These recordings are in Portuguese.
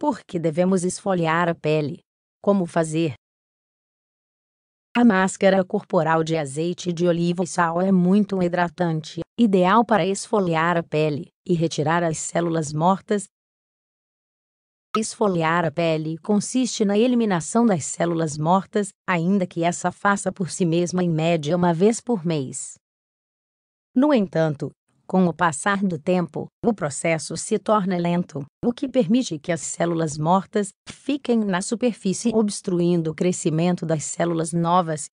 Porque devemos esfoliar a pele. Como fazer? A máscara corporal de azeite de oliva e sal é muito hidratante, ideal para esfoliar a pele e retirar as células mortas. Esfoliar a pele consiste na eliminação das células mortas, ainda que essa faça por si mesma em média uma vez por mês. No entanto, com o passar do tempo, o processo se torna lento, o que permite que as células mortas fiquem na superfície, obstruindo o crescimento das células novas.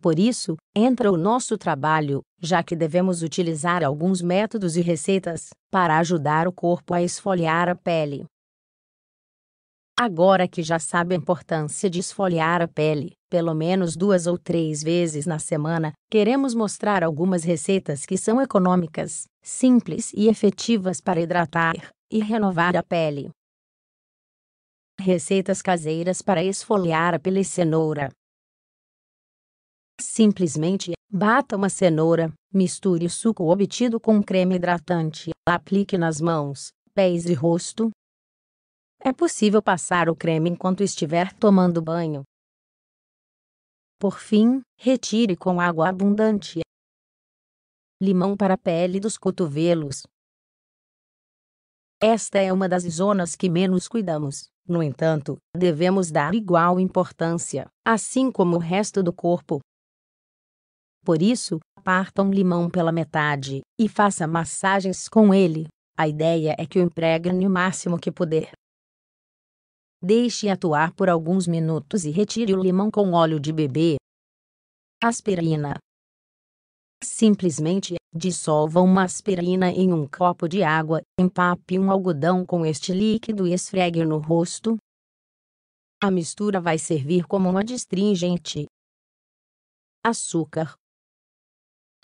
Por isso, entra o nosso trabalho, já que devemos utilizar alguns métodos e receitas para ajudar o corpo a esfoliar a pele. Agora que já sabe a importância de esfoliar a pele, pelo menos duas ou três vezes na semana, queremos mostrar algumas receitas que são econômicas, simples e efetivas para hidratar e renovar a pele. Receitas caseiras para esfoliar a pele cenoura. Simplesmente bata uma cenoura, misture o suco obtido com um creme hidratante, aplique nas mãos, pés e rosto. É possível passar o creme enquanto estiver tomando banho, por fim, retire com água abundante. Limão para a pele dos cotovelos. Esta é uma das zonas que menos cuidamos. No entanto, devemos dar igual importância, assim como o resto do corpo. Por isso, parta um limão pela metade e faça massagens com ele. A ideia é que o empregue no máximo que puder. Deixe atuar por alguns minutos e retire o limão com óleo de bebê. Aspirina. Simplesmente, dissolva uma aspirina em um copo de água, empape um algodão com este líquido e esfregue no rosto. A mistura vai servir como um adstringente. Açúcar.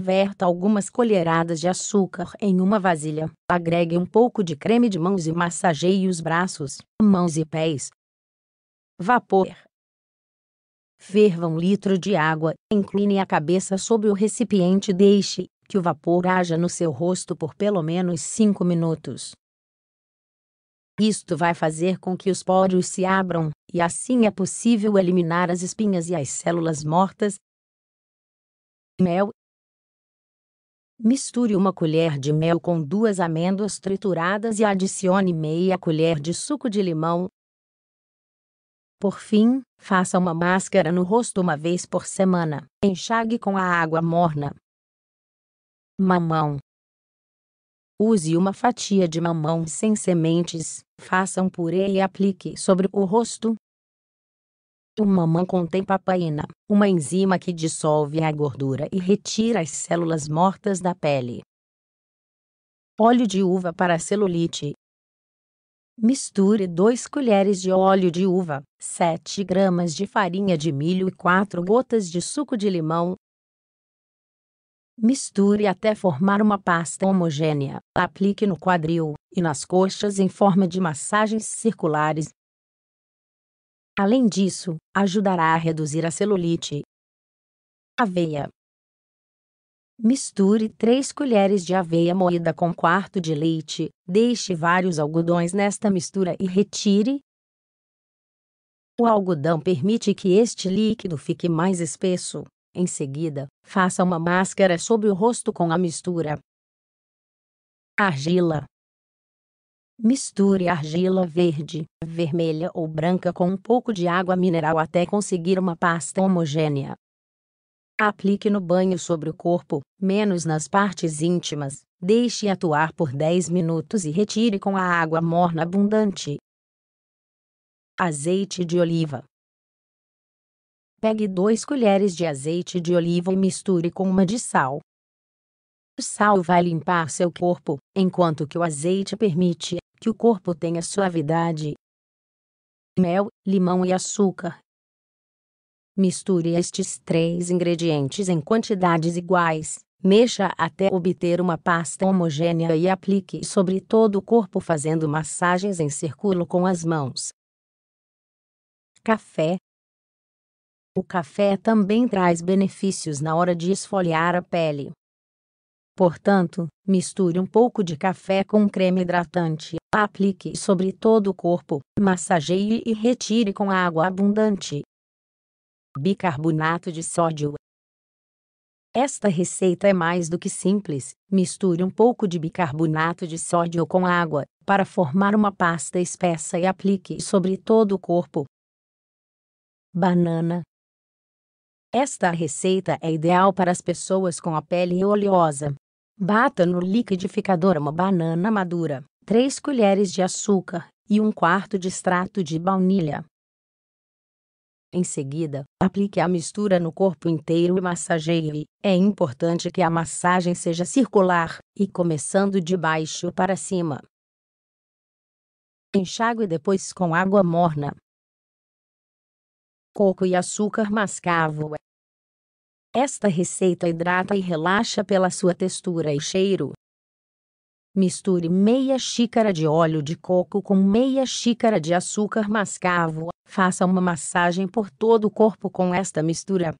Verta algumas colheradas de açúcar em uma vasilha. Agregue um pouco de creme de mãos e massageie os braços, mãos e pés. Vapor. Ferva um litro de água, incline a cabeça sobre o recipiente e deixe que o vapor haja no seu rosto por pelo menos 5 minutos. Isto vai fazer com que os poros se abram, e assim é possível eliminar as espinhas e as células mortas. Mel Misture uma colher de mel com duas amêndoas trituradas e adicione meia colher de suco de limão. Por fim, faça uma máscara no rosto uma vez por semana. Enxague com a água morna. Mamão. Use uma fatia de mamão sem sementes, faça um purê e aplique sobre o rosto, o mamão contém papaina, uma enzima que dissolve a gordura e retira as células mortas da pele. Óleo de uva para celulite. Misture 2 colheres de óleo de uva, 7 gramas de farinha de milho e 4 gotas de suco de limão. Misture até formar uma pasta homogênea. Aplique no quadril e nas coxas em forma de massagens circulares. Além disso, ajudará a reduzir a celulite. Aveia. Misture 3 colheres de aveia moída com quarto de leite, deixe vários algodões nesta mistura e retire. O algodão permite que este líquido fique mais espesso. Em seguida, faça uma máscara sobre o rosto com a mistura. Argila. Misture argila verde, vermelha ou branca com um pouco de água mineral até conseguir uma pasta homogênea. Aplique no banho sobre o corpo, menos nas partes íntimas. Deixe atuar por 10 minutos e retire com a água morna abundante. Azeite de oliva. Pegue 2 colheres de azeite de oliva e misture com uma de sal. O sal vai limpar seu corpo, enquanto que o azeite permite que o corpo tenha suavidade. Mel, limão e açúcar. Misture estes três ingredientes em quantidades iguais, mexa até obter uma pasta homogênea e aplique sobre todo o corpo fazendo massagens em círculo com as mãos. Café o café também traz benefícios na hora de esfoliar a pele. Portanto, misture um pouco de café com creme hidratante, aplique sobre todo o corpo, massageie e retire com água abundante. Bicarbonato de sódio. Esta receita é mais do que simples. Misture um pouco de bicarbonato de sódio com água para formar uma pasta espessa e aplique sobre todo o corpo. Banana. Esta receita é ideal para as pessoas com a pele oleosa, Bata no liquidificador uma banana madura, 3 colheres de açúcar e 1 quarto de extrato de baunilha. Em seguida, aplique a mistura no corpo inteiro e massageie. É importante que a massagem seja circular e começando de baixo para cima. Enxague depois com água morna. Coco e açúcar mascavo esta receita hidrata e relaxa pela sua textura e cheiro. Misture meia xícara de óleo de coco com meia xícara de açúcar mascavo. Faça uma massagem por todo o corpo com esta mistura.